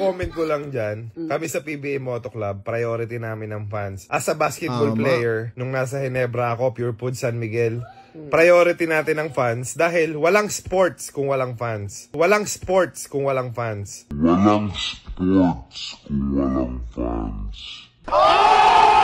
comment ko lang dyan, mm. kami sa PBA Moto Club, priority namin ng fans. As a basketball Tama. Ah, player, nung nasa Ginebra ako, Pure Food San Miguel, mm. priority natin ng fans dahil walang sports kung walang fans. Walang sports kung walang fans. Walang sports kung walang fans. Oh!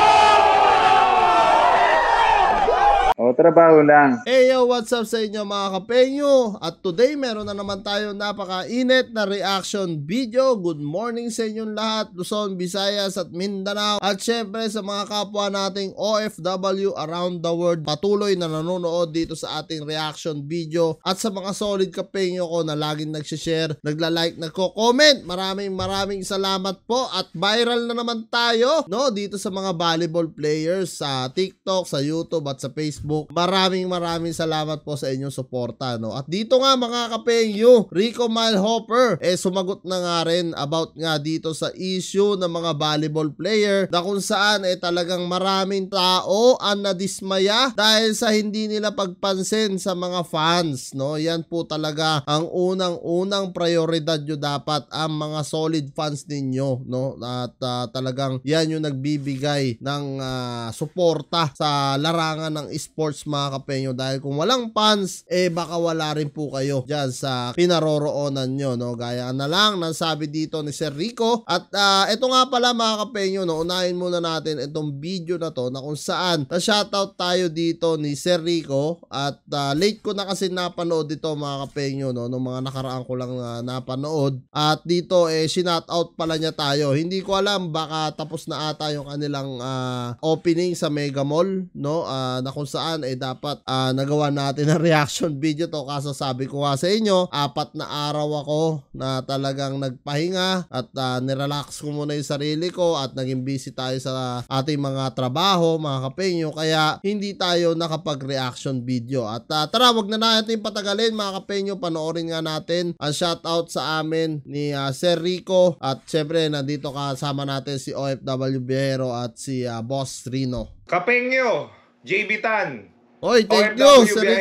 O, trabaho lang. Hey yo, what's up sa inyo mga kapenyo? At today, meron na naman tayo napaka-init na reaction video. Good morning sa inyong lahat, Luzon, Visayas at Mindanao. At syempre sa mga kapwa nating OFW around the world, patuloy na nanonood dito sa ating reaction video. At sa mga solid kapenyo ko na laging nagsishare, nagla-like, nagko-comment. Maraming maraming salamat po at viral na naman tayo no dito sa mga volleyball players sa TikTok, sa YouTube at sa Facebook Facebook. Maraming maraming salamat po sa inyong suporta. No? At dito nga mga kapengyo, Rico Malhopper, eh sumagot na nga rin about nga dito sa issue ng mga volleyball player na kung saan eh talagang maraming tao ang nadismaya dahil sa hindi nila pagpansin sa mga fans. No? Yan po talaga ang unang-unang prioridad nyo dapat ang mga solid fans ninyo. No? At uh, talagang yan yung nagbibigay ng uh, suporta sa larangan ng sport sports mga kapenyo dahil kung walang fans eh baka wala rin po kayo dyan sa pinaroroonan nyo no gaya na lang nang sabi dito ni Sir Rico at uh, ah, ito nga pala mga kapenyo no unahin muna natin itong video na to na kung saan na shoutout tayo dito ni Sir Rico at uh, late ko na kasi napanood dito mga kapenyo no nung mga nakaraan ko lang uh, napanood at dito eh sinoutout pala niya tayo hindi ko alam baka tapos na ata yung kanilang uh, opening sa Mega Mall no uh, na kung saan nakaraan ay eh, dapat uh, nagawa natin ng reaction video to kaso sabi ko nga sa inyo apat na araw ako na talagang nagpahinga at uh, nirelax ko muna yung sarili ko at naging busy tayo sa ating mga trabaho mga kapenyo kaya hindi tayo nakapag-reaction video at uh, tara wag na natin patagalin mga kapenyo panoorin nga natin ang shoutout sa amin ni uh, Sir Rico at syempre nandito kasama natin si OFW Bihero at si uh, Boss Rino Kapengyo! JB Tan. Oy, thank OFW you, sabi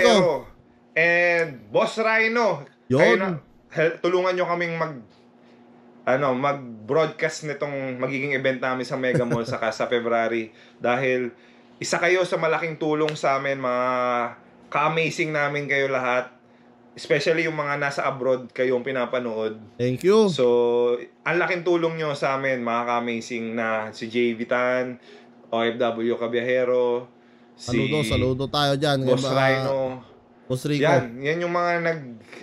And Boss Rhino. Yun. tulungan nyo kaming mag ano, mag-broadcast nitong magiging event namin sa Mega Mall saka sa February dahil isa kayo sa malaking tulong sa amin mga ka-amazing namin kayo lahat especially yung mga nasa abroad kayong pinapanood. Thank you. So, ang laking tulong nyo sa amin, mga ka-amazing na si JV Tan, OFW Cabiahero, Saludo, si saludo tayo diyan, Boss ba? Ah, Rhino. Boss Rico. Yan, yan yung mga nag,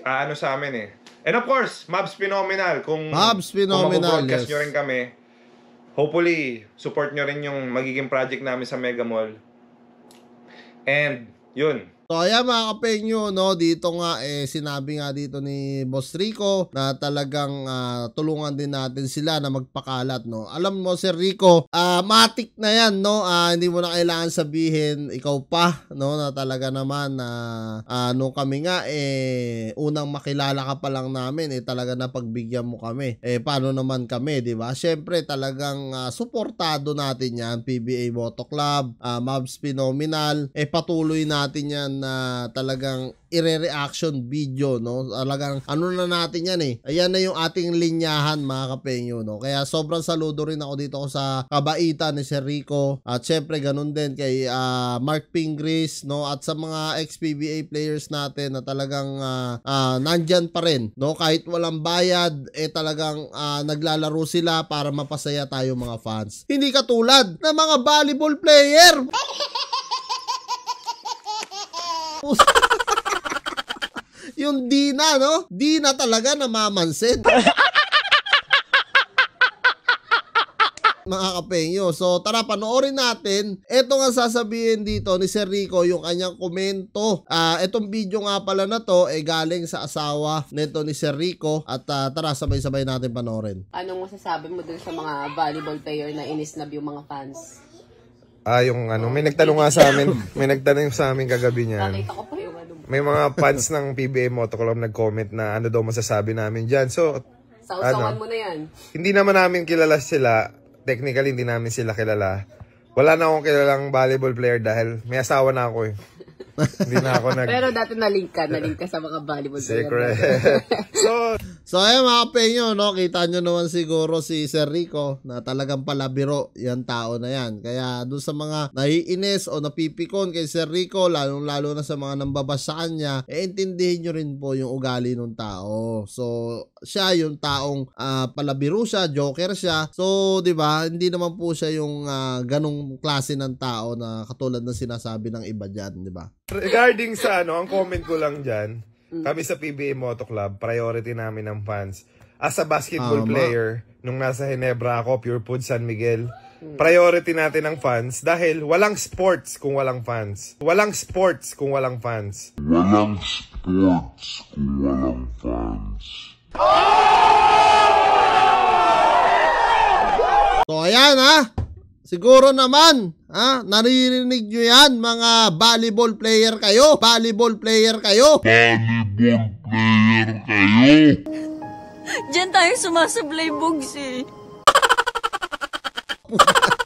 uh, ano sa amin eh. And of course, Mavs Phenomenal. Kung, Mavs Phenomenal, kung yes. nyo rin kami, hopefully, support nyo rin yung magiging project namin sa Mega Mall. And, yun, So ayan mga kapenyo, no, dito nga eh sinabi nga dito ni Boss Rico na talagang uh, tulungan din natin sila na magpakalat, no. Alam mo Sir Rico, uh, matik na 'yan, no. Uh, hindi mo na kailangan sabihin ikaw pa, no, na talaga naman na uh, ano kami nga eh unang makilala ka pa lang namin eh talaga na pagbigyan mo kami. Eh paano naman kami, 'di ba? Siyempre talagang uh, suportado natin 'yan PBA Moto Club, uh, Mavs Phenomenal, eh patuloy natin 'yan na talagang ire-reaction video, no? Talagang ano na natin yan eh. Ayan na yung ating linyahan mga kapenyo, no? Kaya sobrang saludo rin ako dito sa kabaitan ni Sir Rico. At syempre ganun din kay uh, Mark Pingris, no? At sa mga XPBA players natin na talagang uh, uh, nandyan pa rin, no? Kahit walang bayad, eh talagang uh, naglalaro sila para mapasaya tayo mga fans. Hindi katulad ng mga volleyball player! yung Dina, no? Dina talaga namamansid. mga kapenyo. So tara panoorin natin. Ito nga sasabihin dito ni Sir Rico yung kanyang komento. Uh, etong video nga pala na to ay eh, galing sa asawa nito ni Sir Rico at uh, tara sabay-sabay natin panoorin. Anong masasabi mo dun sa mga volleyball player na inis na yung mga fans? Ah, yung ano, may nagtanong nga sa amin, may nagtanong sa amin kagabi niyan. Ano may mga fans ng PBA Motoclub nag-comment na ano daw masasabi namin diyan. So, Sausawan ano, mo na yan. Hindi naman namin kilala sila. Technically, hindi namin sila kilala. Wala na akong kilalang volleyball player dahil may asawa na ako eh. hindi na ako nag... Pero dati nalink ka, nalink ka sa mga volleyball Secret. player. Secret. so, So ayun mga penyo, no? kita nyo naman siguro si Sir Rico na talagang palabiro yan tao na yan. Kaya doon sa mga naiinis o napipikon kay Sir Rico, lalong lalo na sa mga nambabasaan niya, e intindihin nyo rin po yung ugali ng tao. So siya yung taong uh, palabiro siya, joker siya. So 'di ba? Hindi naman po siya yung uh, ganong klase ng tao na katulad ng sinasabi ng iba diyan, 'di ba? Regarding sa ano, ang comment ko lang diyan, Mm. Kami sa PBA Moto Club, priority namin ng fans. As a basketball Tama. Ah, player, nung nasa Ginebra ako, Pure Food San Miguel, mm. priority natin ang fans dahil walang sports kung walang fans. Walang sports kung walang fans. Walang sports kung walang fans. So ayan ha! Siguro naman, ha? Naririnig nyo yan, mga volleyball player kayo. Volleyball player kayo. Volleyball player kayo. Diyan tayo sumasablay bugs eh.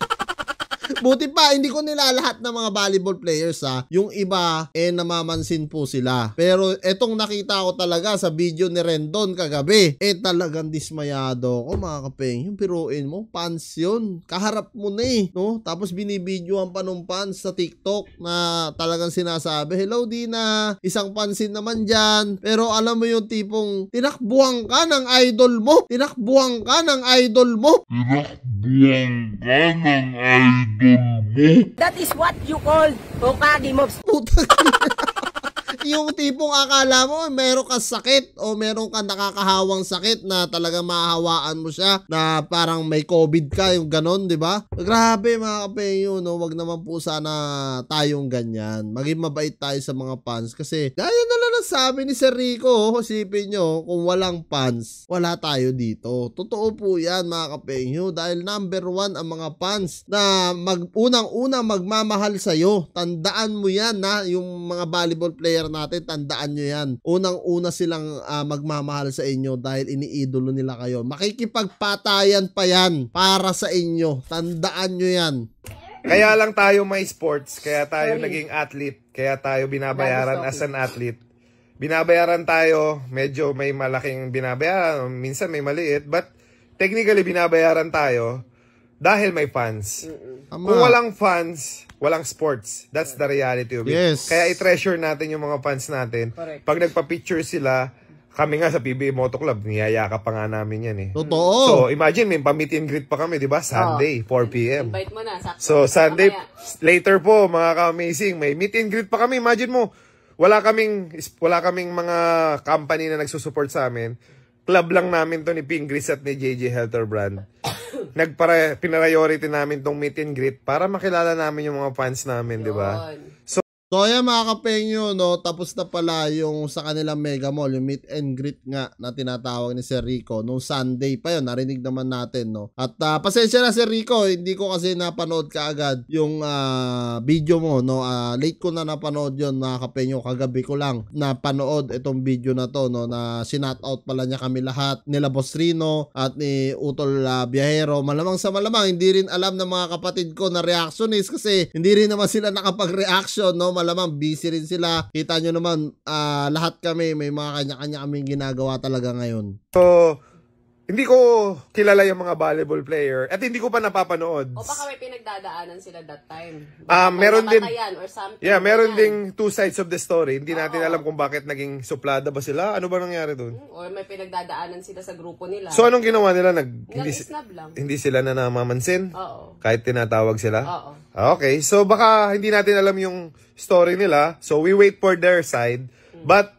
Buti pa, hindi ko nila lahat ng mga volleyball players ha. Yung iba, eh namamansin po sila. Pero etong nakita ko talaga sa video ni Rendon kagabi, eh talagang dismayado ako mga kapeng. Yung piruin mo, pants yun. Kaharap mo na eh. No? Tapos binibidyoan ang nung sa TikTok na talagang sinasabi, Hello Dina, isang pansin naman dyan. Pero alam mo yung tipong, tinakbuhan ka ng idol mo. Tinakbuhan ka ng idol mo. Tinakbuhan ka ng idol hindi. That is what you call Okage moves. Putang yung tipong akala mo meron ka sakit o meron ka nakakahawang sakit na talaga mahahawaan mo siya na parang may COVID ka, yung ganon, di ba? Grabe mga yun, no? wag naman po sana tayong ganyan. Maging mabait tayo sa mga fans kasi gaya na lang ang sabi ni Sir Rico, isipin nyo, kung walang fans, wala tayo dito. Totoo po yan mga yun, dahil number one ang mga fans na mag, unang-una magmamahal sa'yo. Tandaan mo yan na yung mga volleyball player na natin, tandaan nyo yan. Unang-una silang uh, magmamahal sa inyo dahil iniidolo nila kayo. Makikipagpatayan pa yan para sa inyo. Tandaan nyo yan. Kaya lang tayo may sports, kaya tayo Sorry. naging athlete, kaya tayo binabayaran as an athlete. Binabayaran tayo, medyo may malaking binabayaran, minsan may maliit, but technically binabayaran tayo dahil may fans. Mm-mm. Kung walang fans, walang sports. That's the reality of it. Yes. Kaya i-treasure natin yung mga fans natin. Correct. Pag nagpa-picture sila, kami nga sa PBA Moto Club, niyayaka pa nga namin yan eh. Totoo. So, imagine, may pa-meet and greet pa kami, di ba? Sunday, 4 ah. p.m. Invite mo na. So, Sunday, later po, mga ka-amazing, may meet and greet pa kami. Imagine mo, wala kaming, wala kaming mga company na nagsusupport sa amin club lang namin to ni Pingris at ni JJ Helterbrand. Nagpara, pinariority namin tong meet and greet para makilala namin yung mga fans namin, di ba? So, So ayan mga kapengyo, no, tapos na pala yung sa kanilang Mega Mall, yung meet and greet nga na tinatawag ni Sir Rico nung Sunday pa yon narinig naman natin, no. At uh, pasensya na Sir Rico, hindi ko kasi napanood kaagad yung uh, video mo, no. Uh, late ko na napanood yon mga kapengyo, kagabi ko lang napanood itong video na to, no, na sinat out pala niya kami lahat, nila Boss Rino at ni Utol uh, Biyahero. Malamang sa malamang, hindi rin alam ng mga kapatid ko na reaction is kasi hindi rin naman sila nakapag-reaction, no. Mal malamang busy rin sila. Kita nyo naman, uh, lahat kami, may mga kanya-kanya kaming ginagawa talaga ngayon. So, hindi ko kilala yung mga volleyball player at hindi ko pa napapanood. O baka may pinagdadaanan sila that time. Ah, uh, meron din or something. Yeah, meron yan. ding two sides of the story. Hindi Oo. natin alam kung bakit naging suplada ba sila. Ano ba nangyari doon? Hmm, or may pinagdadaanan sila sa grupo nila. So anong ginawa nila? Nag hindi, lang. hindi sila na namamansin? Oo. Kahit tinatawag sila? Oo. Ah, okay, so baka hindi natin alam yung story nila. So we wait for their side. Hmm. But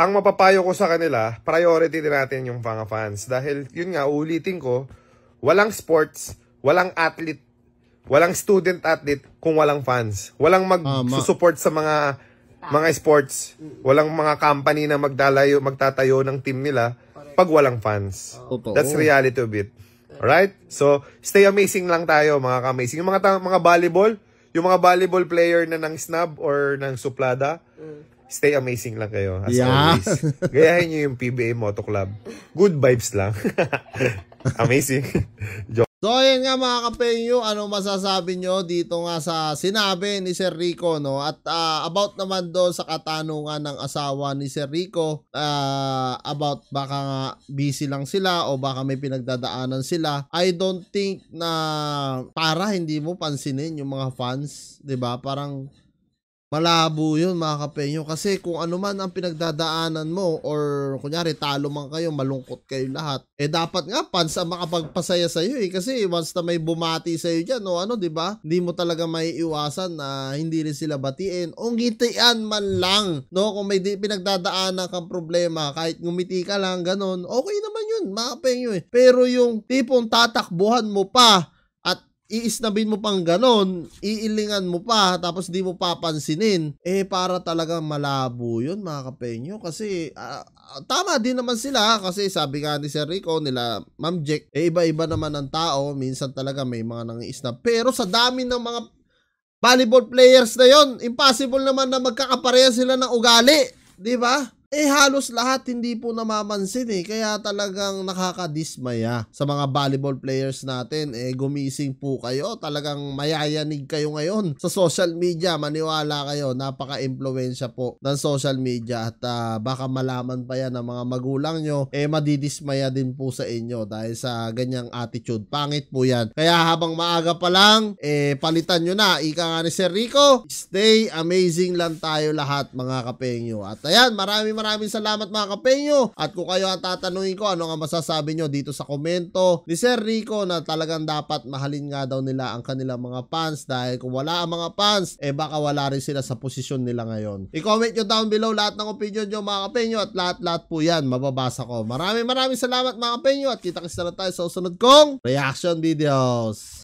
ang mapapayo ko sa kanila, priority din natin yung mga fans. Dahil yun nga, uulitin ko, walang sports, walang athlete, walang student athlete kung walang fans. Walang mag-support sa mga mga sports. Walang mga company na magdalayo, magtatayo ng team nila pag walang fans. That's reality of it. Right? So, stay amazing lang tayo mga ka-amazing. Yung mga, mga volleyball, yung mga volleyball player na ng snub or ng suplada, Stay amazing lang kayo. As yeah. always. Gayahin nyo yung PBA Moto Club. Good vibes lang. amazing. Joke. So, ayan nga mga kapenyo, ano masasabi nyo dito nga sa sinabi ni Sir Rico, no? At uh, about naman do sa katanungan ng asawa ni Sir Rico, uh, about baka nga busy lang sila o baka may pinagdadaanan sila. I don't think na para hindi mo pansinin yung mga fans, 'di ba Parang malabo yun mga kapenyo kasi kung ano man ang pinagdadaanan mo or kunyari talo man kayo malungkot kayo lahat eh dapat nga pans ang makapagpasaya sa iyo eh kasi once na may bumati sa iyo diyan o ano di ba hindi mo talaga maiiwasan na hindi rin sila batiin o ngitian man lang no kung may di pinagdadaanan kang problema kahit ngumiti ka lang ganun okay naman yun mga kapenyo eh pero yung tipong tatakbuhan mo pa iisnabin mo pang ganon, iilingan mo pa, tapos di mo papansinin, eh para talaga malabo yun mga kapenyo. Kasi uh, tama din naman sila kasi sabi nga ni Sir Rico nila Ma'am Jack, eh iba-iba naman ang tao, minsan talaga may mga nangiisnab. Pero sa dami ng mga volleyball players na yon, impossible naman na magkakapareha sila ng ugali. Di ba? eh halos lahat hindi po namamansin eh. Kaya talagang nakakadismaya sa mga volleyball players natin. Eh gumising po kayo. Talagang mayayanig kayo ngayon sa social media. Maniwala kayo. Napaka-impluensya po ng social media. At uh, baka malaman pa yan ng mga magulang nyo. Eh madidismaya din po sa inyo dahil sa ganyang attitude. Pangit po yan. Kaya habang maaga pa lang, eh palitan nyo na. Ika nga ni Sir Rico, stay amazing lang tayo lahat mga kapengyo. At ayan, marami maraming salamat mga kapenyo. At kung kayo ang tatanungin ko ano nga masasabi nyo dito sa komento ni Sir Rico na talagang dapat mahalin nga daw nila ang kanilang mga fans dahil kung wala ang mga fans, eh baka wala rin sila sa posisyon nila ngayon. I-comment nyo down below lahat ng opinion nyo mga kapenyo at lahat-lahat po yan mababasa ko. Maraming maraming salamat mga kapenyo at kita-kits na tayo sa usunod kong reaction videos.